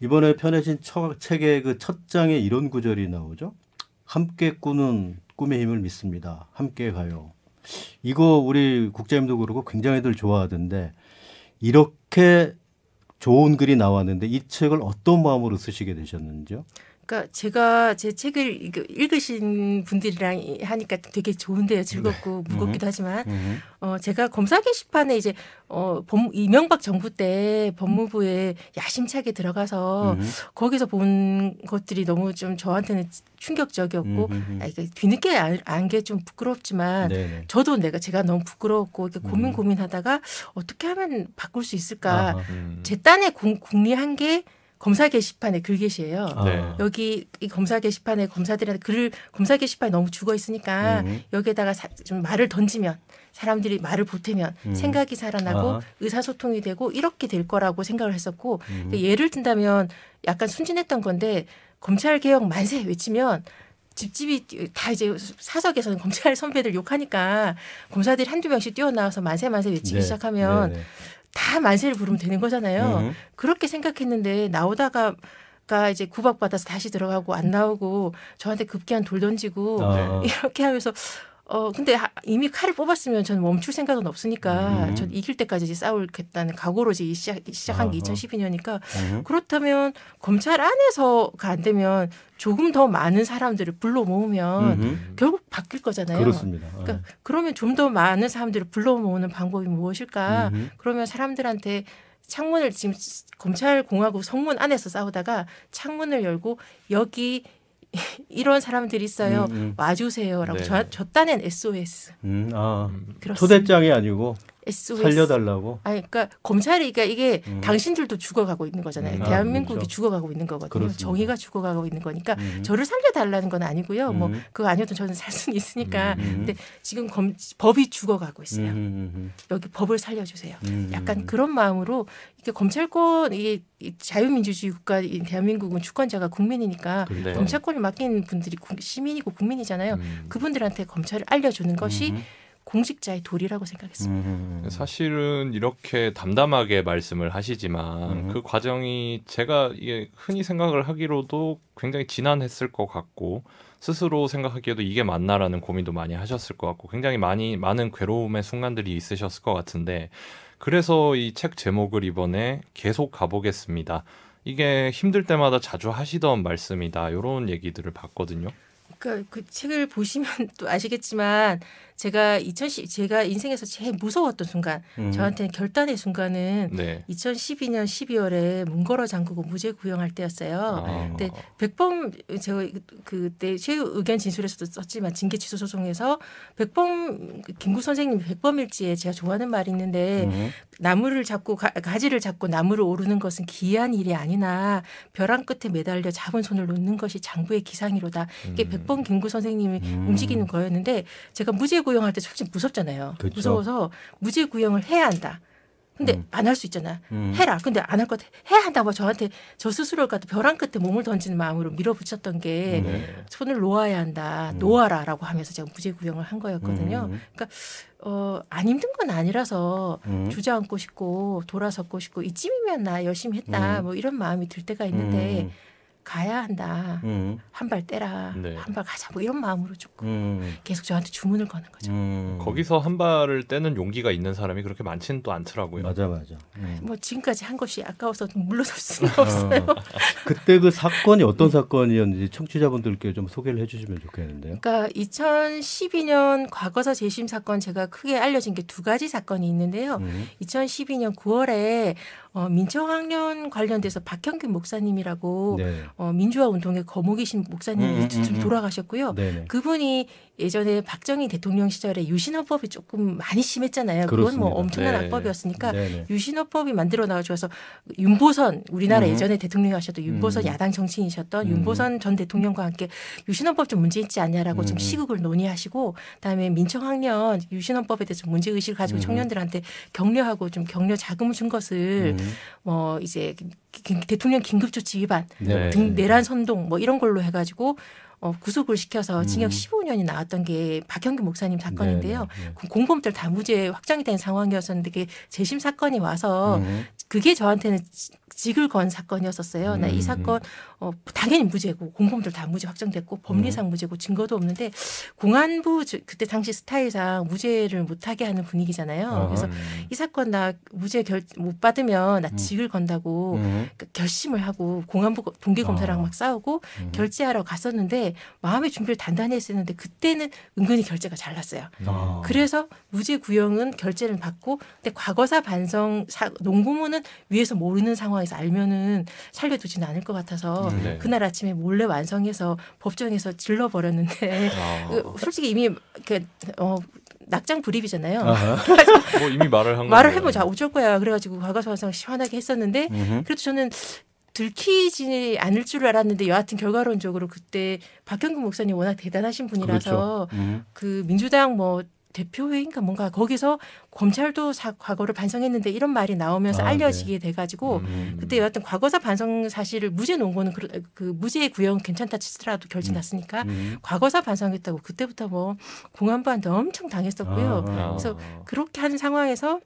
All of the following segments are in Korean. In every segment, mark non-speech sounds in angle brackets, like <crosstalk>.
이번에 펴내신 처, 책의 그 첫 장에 이런 구절이 나오죠. 함께 꾸는 꿈의 힘을 믿습니다. 함께 가요. 이거 우리 국장님도 그러고 굉장히들 좋아하던데 이렇게 좋은 글이 나왔는데 이 책을 어떤 마음으로 쓰시게 되셨는지요? 그러니까 제가 제 책을 읽으신 분들이랑 하니까 되게 좋은데요. 즐겁고 네. 무겁기도 음. 하지만 음. 어 제가 검사 게시판에 이제 어 이명박 정부 때 법무부에 야심차게 들어가서 음. 거기서 본 것들이 너무 좀 저한테는 충격적이었고 음. 음, 음. 아, 이게 뒤늦게 안 게 좀 부끄럽지만 네, 네 저도 내가 제가 너무 부끄럽고 이렇게 고민 고민하다가 어떻게 하면 바꿀 수 있을까? 아하, 제 딴에 궁리한게 검사 게시판에 글 게시예요. 아. 네. 여기 이 검사 게시판에 검사들한테 글을 검사 게시판에 너무 죽어 있으니까 음. 여기에다가 사, 좀 말을 던지면 사람들이 말을 보태면 음. 생각이 살아나고 아. 의사소통이 되고 이렇게 될 거라고 생각을 했었고 음. 예를 든다면 약간 순진했던 건데 검찰 개혁 만세 외치면 집집이 다 이제 사석에서는 검찰 선배들 욕하니까 검사들이 한두 명씩 뛰어나와서 만세 만세 외치기 네. 시작하면 네. 네. 다 만세를 부르면 되는 거잖아요. 음. 그렇게 생각했는데 나오다가 이제 구박받아서 다시 들어가고 안 나오고 저한테 급기한 돌 던지고 아. <laughs> 이렇게 하면서 어 근데 이미 칼을 뽑았으면 저는 멈출 생각은 없으니까 음. 전 이길 때까지 싸울겠다는 각오로 이제 시작, 시작한 게 2012년이니까 음. 그렇다면 검찰 안에서가 안 되면 조금 더 많은 사람들을 불러 모으면 음 결국 바뀔 거잖아요. 그렇습니다. 그러니까 네. 그러면 좀 더 많은 사람들을 불러 모으는 방법이 무엇일까? 음 그러면 사람들한테 창문을 지금 검찰 공화국 성문 안에서 싸우다가 창문을 열고 여기 <laughs> 이런 사람들이 있어요. 음, 음. 와주세요라고 네. 저, 저 딴엔 SOS. 음, 아, 초대장이 아니고 SOS 살려달라고. 아니 그러니까 검찰이 그러니까 이게 음. 당신들도 죽어가고 있는 거잖아요. 음, 대한민국이 그렇죠. 죽어가고 있는 거거든요. 그렇습니다. 정의가 죽어가고 있는 거니까 음. 저를 살려달라는 건 아니고요. 뭐 음. 그거 아니어도 저는 살 수는 있으니까. 음. 근데 지금 검, 법이 죽어가고 있어요. 음, 여기 법을 살려주세요. 약간 그런 마음으로 이게 검찰권 이게 자유민주주의 국가 대한민국은 주권자가 국민이니까 그래 검찰권을 맡긴 분들이 시민이고 국민이잖아요. 그분들한테 검찰을 알려주는 것이 공직자의 도리라고 생각했습니다. 음. 음, 음. 사실은 이렇게 담담하게 말씀을 하시지만 음. 그 과정이 제가 이게 흔히 생각을 하기로도 굉장히 지난했을 것 같고 스스로 생각하기에도 이게 맞나라는 고민도 많이 하셨을 것 같고 굉장히 많이 많은 괴로움의 순간들이 있으셨을 것 같은데 그래서 이 책 제목을 이번에 계속 가보겠습니다. 이게 힘들 때마다 자주 하시던 말씀이다. 이런 얘기들을 봤거든요. 그그 그러니까 책을 보시면 <laughs> 또 아시겠지만 제가 2010 제가 인생에서 제일 무서웠던 순간 음. 저한테는 결단의 순간은 네. 2012년 12월에 문거어 잠그고 무죄 구형할 때였어요. 근데 아. 백범 제가 그때 최 의견 진술에서도 썼지만 징계 취소 소송에서 백범 김구 선생님 백범일지에 제가 좋아하는 말이 있는데 음. 나무를 잡고 가, 지를 잡고 나무를 오르는 것은 기이한 일이 아니나 벼랑 끝에 매달려 잡은 손을 놓는 것이 장부의 기상이로다. 이게 음. 백범 김구 선생님이 음. 움직이는 거였는데 제가 무죄 구형할 때 솔직히 무섭잖아요. 그렇 무서워서 무죄 구형을 해야 한다. 근데 음. 안할 수 있잖아. 음. 해라. 근데 안 할 것 해야 한다고 저한테 저스스로가갖 벼랑 끝에 몸을 던지는 마음으로 밀어붙였던 게 네. 손을 놓아야 한다. 음. 놓아라라고 하면서 제가 무죄 구형을 한 거였거든요. 음. 그러니까 어, 안 힘든 건 아니라서 음. 주저앉고 싶고 돌아섰고 싶고 이쯤이면 나 열심히 했다. 음. 뭐 이런 마음이 들 때가 있는데 가야 한다. 음. 한발 떼라. 네. 한발 가자. 뭐 이런 마음으로 조금 음. 계속 저한테 주문을 거는 거죠. 음. 거기서 한 발을 떼는 용기가 있는 사람이 그렇게 많지는 또 않더라고요. 맞아 맞아. 음. 뭐 지금까지 한 것이 아까워서 물러설 수는 어. 없어요. <laughs> 그때 그 사건이 어떤 사건이었는지 청취자분들께 좀 소개를 해주시면 좋겠는데요. 그러니까 2012년 과거사 재심 사건 제가 크게 알려진 게 두 가지 사건이 있는데요. 2012년 음. 9월에 어, 민청학년 관련돼서 박형균 목사님이라고 네. 어, 민주화 운동의 거목이신 목사님이 음, 음, 음, 음, 돌아가셨고요. 네네. 그분이 예전에 박정희 대통령 시절에 유신헌법이 조금 많이 심했잖아요. 그건 뭐 엄청난 네. 악법이었으니까 네네. 네. 유신헌법이 만들어 나와줘서 윤보선 우리나라 음. 예전에 대통령 하셨던 윤보선 음. 야당 정치인이셨던 음. 윤보선 전 대통령과 함께 유신헌법 좀 문제 있지 않냐라고 좀 음. 시국을 논의하시고 그다음에 민청학년 유신헌법에 대해서 문제 의식을 가지고 음. 청년들한테 격려하고 좀 격려 자금준 것을 음. 뭐 이제 대통령 긴급조치 위반 네. 등 내란 선동 뭐 이런 걸로 해가지고 어, 구속을 시켜서 징역 음. 15년이 나왔던 게 박형규 목사님 사건인데요. 네네. 네, 공범들 다 무죄 확정이 된 상황이었었는데 그게 재심 사건이 와서 음. 그게 저한테는 직을 건 사건이었었어요. 네, 음. 나이 사건 어, 당연히 무죄고 공범들 다 무죄 확정됐고 법리상 음. 무죄고 증거도 없는데 공안부 그때 당시 스타일상 무죄를 못하게 하는 분위기잖아요. 아, 그래서 음. 이 사건 나 무죄 결, 못 받으면 나 음. 직을 건다고 음. 그 결심을 하고 공안부 동기 검사랑 아. 막 싸우고 음. 결제하러 갔었는데 마음의 준비를 단단히 했었는데 그때는 은근히 결제가 잘 났어요. 아. 그래서 무죄 구형은 결제를 받고 근데 과거사 반성 사, 농구문은 그거는 위에서 모르는 상황에서 알면은 살려두지는 않을 것 같아서 음, 네. 그날 아침에 몰래 완성해서 법정에서 질러 버렸는데 아. 그 솔직히 이미 그 어. 낙장 불입이잖아요. <laughs> 뭐 이미 말을 한 말을 해보자 오쩔 거야. 그래가지고 과거사상 시원하게 했었는데 음흠. 그래도 저는 들키지 않을 줄 알았는데 여하튼 결과론적으로 그때 박형근 목사님 워낙 대단하신 분이라서 그렇죠. 음. 그 민주당 뭐 대표회의인가 뭔가 거기서 검찰도 사, 과거를 반성했는데 이런 말이 나오면서 아, 네. 알려지게 네. 돼가지고 음. 그때 여하튼 과거사 반성 사실을 무죄 논거는 그, 그 무죄의 구형은 괜찮다 치더라도 결지 음. 났으니까 음. 과거사 반성했다고 그때부터 뭐 공안부한테 엄청 당했었고요. 아, 그래서 그렇게 한 상황에서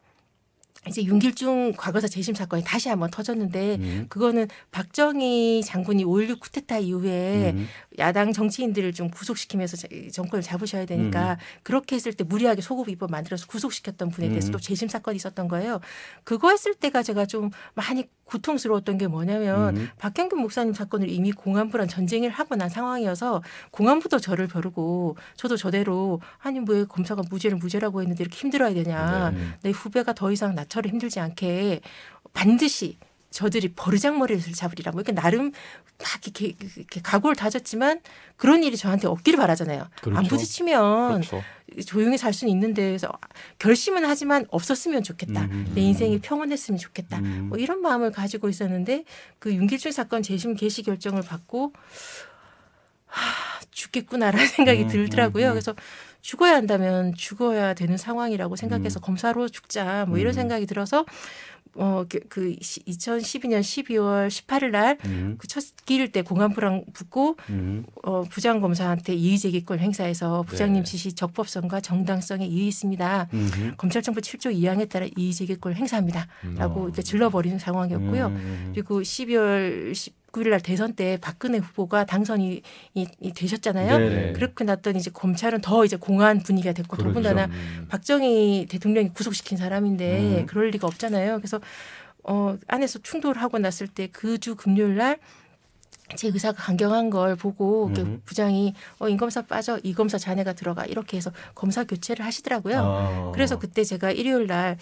이제 윤길중 과거사 재심 사건이 다시 한번 터졌는데 음. 그거는 박정희 장군이 5.16 쿠데타 이후에 음. 야당 정치인들을 좀 구속시키면서 정권을 잡으셔야 되니까 음, 음. 그렇게 했을 때 무리하게 소급 입법 만들어서 구속시켰던 분에 음. 대해서도 음. 재심 사건이 있었던 거예요. 그거 했을 때가 제가 좀 많이 고통스러웠던 게 뭐냐면 음. 박형균 목사님 사건을 이미 공안부랑 전쟁을 하고 난 상황이어서 공안부도 저를 벼르고 저도 저대로 아니 뭐 왜 검사가 무죄를 무죄라고 했는데 이렇게 힘들어야 되냐 네. 내 후배가 더 이상 나처럼 힘들지 않게 반드시 저들이 버르장머리를 잡으리라 뭐 그러니까 이렇게 나름 다 이렇게, 이렇게 각오를 다졌지만 그런 일이 저한테 없기를 바라잖아요. 그렇죠. 안 부딪히면 그렇죠. 조용히 살 수는 있는데 그래서 결심은 하지만 없었으면 좋겠다. 음. 내 인생이 평온했으면 좋겠다. 음. 뭐 이런 마음을 가지고 있었는데 그 윤길준 사건 재심 개시 결정을 받고 하, 죽겠구나라는 생각이 음, 들더라고요. 음, 음. 그래서 죽어야 한다면 죽어야 되는 상황이라고 생각해서 음. 검사로 죽자 뭐 이런 생각이 들어서 어그 2012년 12월 18일 날 그첫 음. 기일 그 때 공안부랑 붙고 음. 어 부장 검사한테 이의 제기권 행사해서 부장님 네. 지시 적법성과 정당성에 이의 있습니다. 음검찰청법 7조 2항에 따라 이의 제기권 행사합니다라고 어. 음. 이렇게 질러버리는 상황이었고요. 음. 음, 음. 그리고 12월 10 29일날 대선 때 박근혜 후보가 당선이 이, 이 되셨잖아요. 네네. 그렇게 났더 이제 검찰은 더 이제 공안 분위기가 됐고 그렇죠. 더군다나 음. 박정희 대통령이 구속시킨 사람인데 음. 그럴 리가 없잖아요. 그래서 어 안에서 충돌하고 났을 때 그 주 금요일날 제 의사가 강경한 걸 보고 음. 부장이 어, 인검사 빠져 이 검사 자네가 들어가 이렇게 해서 검사 교체를 하시더라고요. 아. 그래서 그때 제가 일요일 날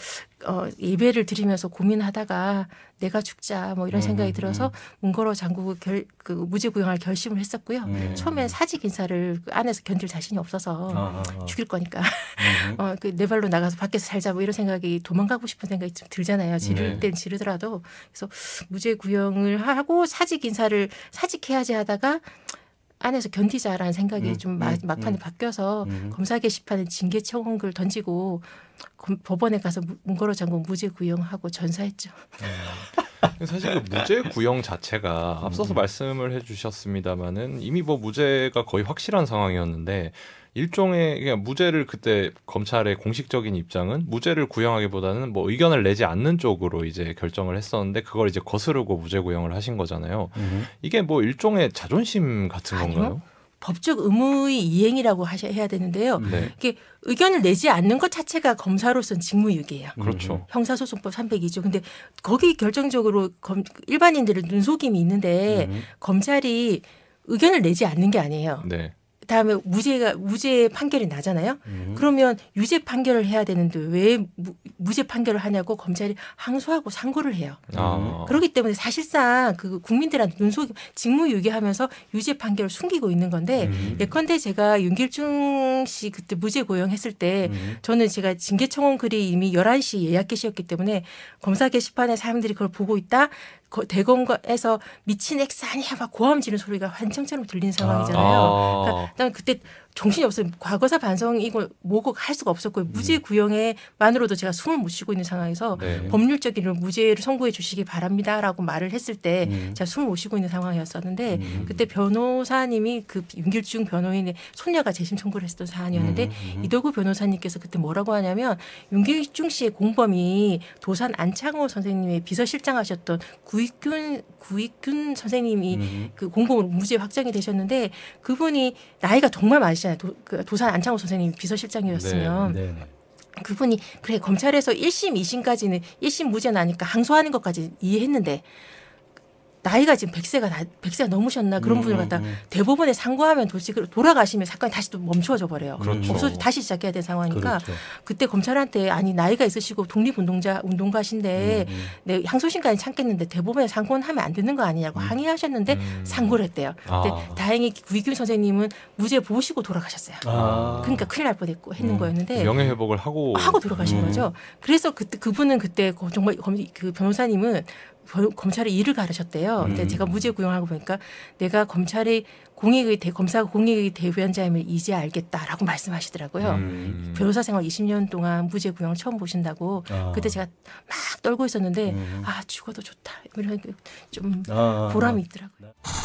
어, 예배를 드리면서 고민하다가 내가 죽자 뭐 이런 생각이 음, 음, 들어서 음. 몽골로 장국을 결, 그 무죄 구형할 결심을 했었고요. 네. 처음에 사직 인사를 그 안에서 견딜 자신이 없어서 아, 아, 아. 죽일 거니까 <laughs> 어, 그네 발로 나가서 밖에서 살자 뭐 이런 생각이 도망가고 싶은 생각이 좀 들잖아요. 지를 네. 땐 지르더라도 그래서 무죄 구형을 하고 사직 인사를 사직해야지 하다가 안에서 견디자라는 생각이 음, 좀 음, 막판에 음. 바뀌어서 음. 검사 게시판에 징계 청원글 던지고 법원에 가서 문거로 장군 무죄 구형하고 전사했죠. 사실 그 무죄 구형 자체가 앞서서 말씀을 해주셨습니다마는 이미 뭐 무죄가 거의 확실한 상황이었는데 일종의 그러 무죄를 그때 검찰의 공식적인 입장은 무죄를 구형하기보다는 뭐 의견을 내지 않는 쪽으로 이제 결정을 했었는데 그걸 이제 거스르고 무죄 구형을 하신 거잖아요. 음. 이게 뭐 일종의 자존심 같은 아니요. 건가요? 법적 의무의 이행이라고 하셔야 되는데요. 네. 이게 의견을 내지 않는 것 자체가 검사로서는 직무유기예요. 음. 그렇죠. 음. 형사소송법 302조. 근데 거기 결정적으로 검, 일반인들은 눈속임이 있는데 음. 검찰이 의견을 내지 않는 게 아니에요. 네. 다음에 무죄가 무죄 판결이 나잖아요. 음. 그러면 유죄 판결을 해야 되는데 왜 무, 죄 판결을 하냐고 검찰이 항소하고 상고를 해요. 아. 그렇기 때문에 사실상 그 국민들한테 눈속 직무유기하면서 유죄 판결을 숨기고 있는 건데 음. 예컨대 제가 윤길중 씨 그때 무죄 고용했을 때 음. 저는 제가 징계청원 글이 이미 11시 예약 게시였기 때문에 검사 게시판에 사람들이 그걸 보고 있다. 대검에서 미친 X 아니야 막 고함 지는 소리가 환청처럼 들린 아. 상황이잖아요. 그러니까 아. 그러니까 그냥 그때 정신이 없어요. 과거사 반성이고 뭐고 할 수가 없었고요. 음. 무죄 구형에만으로도 제가 숨을 못 쉬고 있는 상황에서 네. 법률적인 무죄를 선고해 주시기 바랍니다라고 말을 했을 때 음. 제가 숨을 못 쉬고 있는 상황이었었는데 음. 그때 변호사님이 그 윤길중 변호인의 손녀가 재심 청구를 했던 사안이었는데 음. 음. 이덕우 변호사님께서 그때 뭐라고 하냐면 윤길중 씨의 공범이 도산 안창호 선생님의 비서실장하셨던 구익균 구익균 선생님이 음. 그 공범으로 무죄 확정이 되셨는데 그분이 나이 나이가 정말 많으시잖아요. 도, 그 도산 안창호 선생님 비서실장이었으면. 네, 네. 네. 그분이 그래 검찰에서 1심, 2심까지는 1심 무죄 나니까 항소하는 것까지 이해했는데 나이가 지금 100세가 나, 100세가 넘으셨나 그런 음, 분을 음, 갖다 음. 대부분의 상고하면 도시 돌아가시면 사건이 다시 또 멈추어져 버려요. 그렇죠. 없어 다시 시작해야 되는 상황이니까 그렇죠. 그때 검찰한테 아니 나이가 있으시고 독립운동자 운동가신데 음, 음. 네, 항소심까지 참겠는데 대부분의 상고는 하면 안 되는 거 아니냐고 음. 항의하셨는데 상고를 했대요. 아. 근데 아. 다행히 구균 선생님은 무죄 보시고 돌아가셨어요. 아. 그러니까 큰일 날 뻔했고 했는 거였는데 명예 회복을 하고 하고 돌아가신 거죠. 그래서 그때 그분은 그때 정말 그 변호사님은 검찰의 일을 가르셨대요. 근데 제가 음. 무죄 구형하고 보니까 내가 검찰의 공익의 대, 검사 공익의 대위원장임을 이제 알겠다라고 말씀하시더라고요. 음. 변호사 생활 20년 동안 무죄 구형 처음 보신다고 아. 그때 제가 막 떨고 있었는데 음. 아 죽어도 좋다 이런 좀 아. 보람이 있더라고요. 네.